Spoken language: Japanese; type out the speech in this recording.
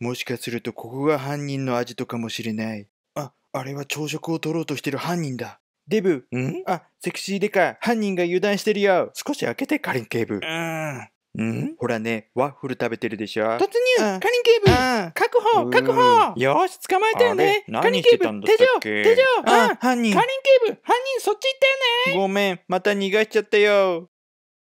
もしかするとここが犯人のアジトかもしれない。あ、あれは朝食を取ろうとしてる犯人だ。デブ。んあ、セクシーデカ。犯人が油断してるよ。少し開けて、カリン警部。うん。んほらね、ワッフル食べてるでしょ。突入カリン警部確保確保よし、捕まえたよねカリン警部手錠手錠犯人カリン警部犯人そっち行ったよねごめん、また逃がしちゃったよ。